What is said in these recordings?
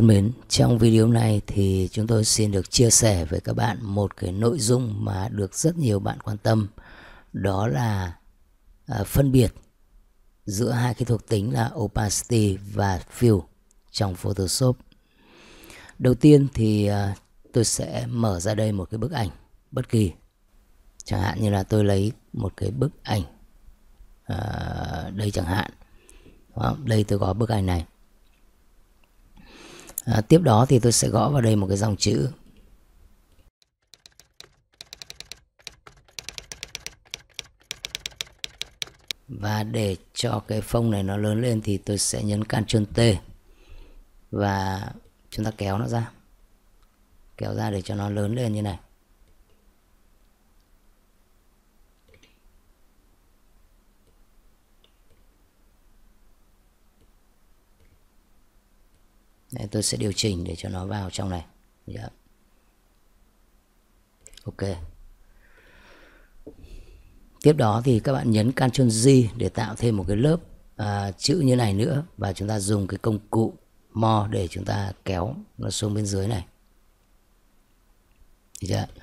thân mến, trong video này thì chúng tôi xin được chia sẻ với các bạn một cái nội dung mà được rất nhiều bạn quan tâm. Đó là à, phân biệt giữa hai cái thuộc tính là opacity và fill trong Photoshop. Đầu tiên thì à, tôi sẽ mở ra đây một cái bức ảnh bất kỳ. Chẳng hạn như là tôi lấy một cái bức ảnh à, đây chẳng hạn. Đó, đây tôi có bức ảnh này à, tiếp đó thì tôi sẽ gõ vào đây một cái dòng chữ và để cho cái phông này nó lớn lên thì tôi sẽ nhấn Ctrl T và chúng ta kéo nó ra kéo ra để cho nó lớn lên như này Đấy, tôi sẽ điều chỉnh để cho nó vào trong này yeah. Dạ. ok tiếp đó thì các bạn nhấn Ctrl Z để tạo thêm một cái lớp à, chữ như này nữa và chúng ta dùng cái công cụ mo để chúng ta kéo nó xuống bên dưới này Được dạ. chưa?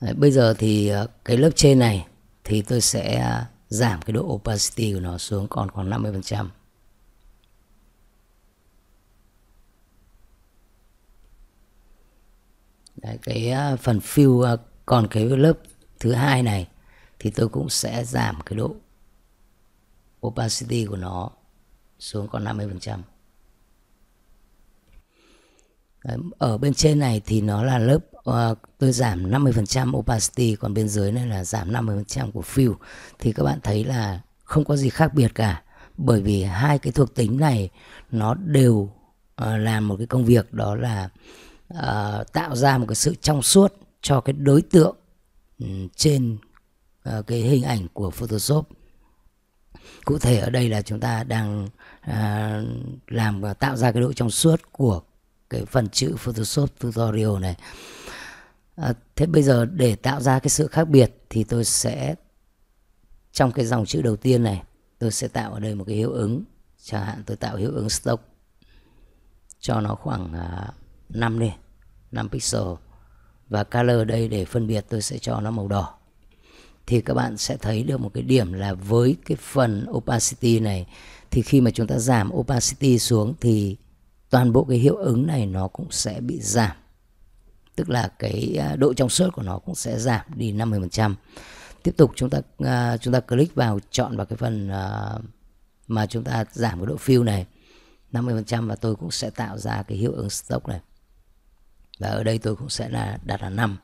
Đấy, bây giờ thì à, cái lớp trên này thì tôi sẽ à, giảm cái độ opacity của nó xuống còn khoảng 50% Đấy, cái ờ, phần fill ờ, còn cái lớp thứ hai này thì tôi cũng sẽ giảm cái độ opacity của nó xuống còn 50%. Đấy, ở bên trên này thì nó là lớp uh, tôi giảm 50% opacity còn bên dưới này là giảm 50% của fill thì các bạn thấy là không có gì khác biệt cả bởi vì hai cái thuộc tính này nó đều uh, làm một cái công việc đó là uh, tạo ra một cái sự trong suốt cho cái đối tượng um, trên uh, cái hình ảnh của Photoshop cụ thể ở đây là chúng ta đang à, làm và tạo ra cái độ trong suốt của cái phần chữ Photoshop tutorial này à, thế bây giờ để tạo ra cái sự khác biệt thì tôi sẽ trong cái dòng chữ đầu tiên này tôi sẽ tạo ở đây một cái hiệu ứng chẳng hạn tôi tạo hiệu ứng stock cho nó khoảng à, 5 đi 5 pixel và color đây để phân biệt tôi sẽ cho nó màu đỏ thì các bạn sẽ thấy được một cái điểm là với cái phần opacity này thì khi mà chúng ta giảm opacity xuống thì toàn bộ cái hiệu ứng này nó cũng sẽ bị giảm tức là cái à, độ trong suốt của nó cũng sẽ giảm đi 50%. Tiếp tục chúng ta à, chúng ta click vào chọn vào cái phần à, mà chúng ta giảm cái độ fill này 50% và tôi cũng sẽ tạo ra cái hiệu ứng stock này và ở đây tôi cũng sẽ là đặt là năm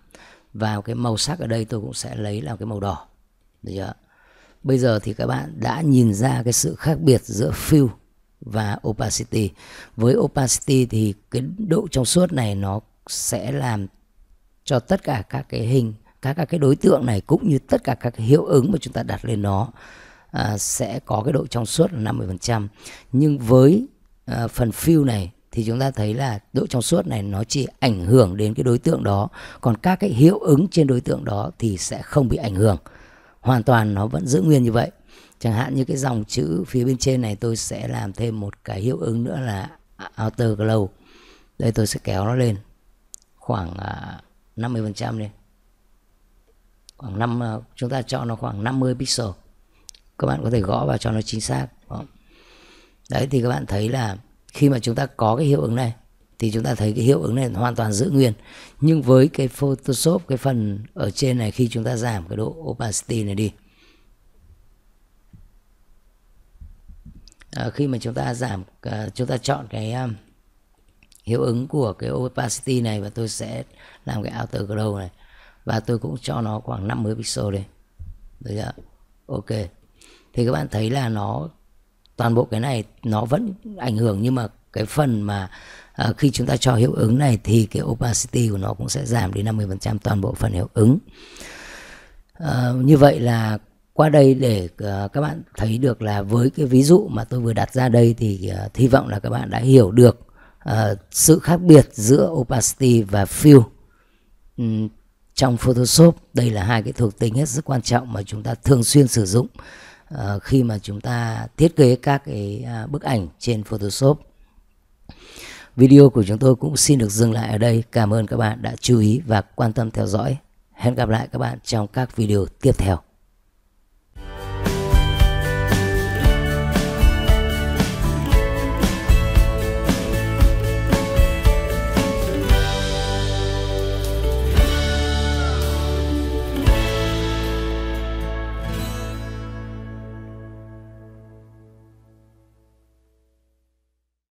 vào cái màu sắc ở đây tôi cũng sẽ lấy là cái màu đỏ được chưa? bây giờ thì các bạn đã nhìn ra cái sự khác biệt giữa fill và opacity với opacity thì cái độ trong suốt này nó sẽ làm cho tất cả các cái hình các các cái đối tượng này cũng như tất cả các hiệu ứng mà chúng ta đặt lên nó à, sẽ có cái độ trong suốt là 50% nhưng với à, phần fill này thì chúng ta thấy là độ trong suốt này nó chỉ ảnh hưởng đến cái đối tượng đó còn các cái hiệu ứng trên đối tượng đó thì sẽ không bị ảnh hưởng hoàn toàn nó vẫn giữ nguyên như vậy chẳng hạn như cái dòng chữ phía bên trên này tôi sẽ làm thêm một cái hiệu ứng nữa là outer glow đây tôi sẽ kéo nó lên khoảng 50% à, lên khoảng 5 à, chúng ta cho nó khoảng 50 pixel các bạn có thể gõ vào cho nó chính xác đấy thì các bạn thấy là khi mà chúng ta có cái hiệu ứng này thì chúng ta thấy cái hiệu ứng này hoàn toàn giữ nguyên nhưng với cái Photoshop cái phần ở trên này khi chúng ta giảm cái độ opacity này đi à, khi mà chúng ta giảm à, chúng ta chọn cái um, hiệu ứng của cái opacity này và tôi sẽ làm cái outer glow này và tôi cũng cho nó khoảng 50 pixel đi được chưa ok thì các bạn thấy là nó toàn bộ cái này nó vẫn ảnh hưởng nhưng mà cái phần mà à, khi chúng ta cho hiệu ứng này thì cái opacity của nó cũng sẽ giảm đến 50% toàn bộ phần hiệu ứng à, như vậy là qua đây để uh, các bạn thấy được là với cái ví dụ mà tôi vừa đặt ra đây thì uh, hy vọng là các bạn đã hiểu được uh, sự khác biệt giữa opacity và fill um, trong Photoshop đây là hai cái thuộc tính hết sức quan trọng mà chúng ta thường xuyên sử dụng Ờ, khi mà chúng ta thiết kế các cái à, bức ảnh trên Photoshop. Video của chúng tôi cũng xin được dừng lại ở đây. Cảm ơn các bạn đã chú ý và quan tâm theo dõi. Hẹn gặp lại các bạn trong các video tiếp theo.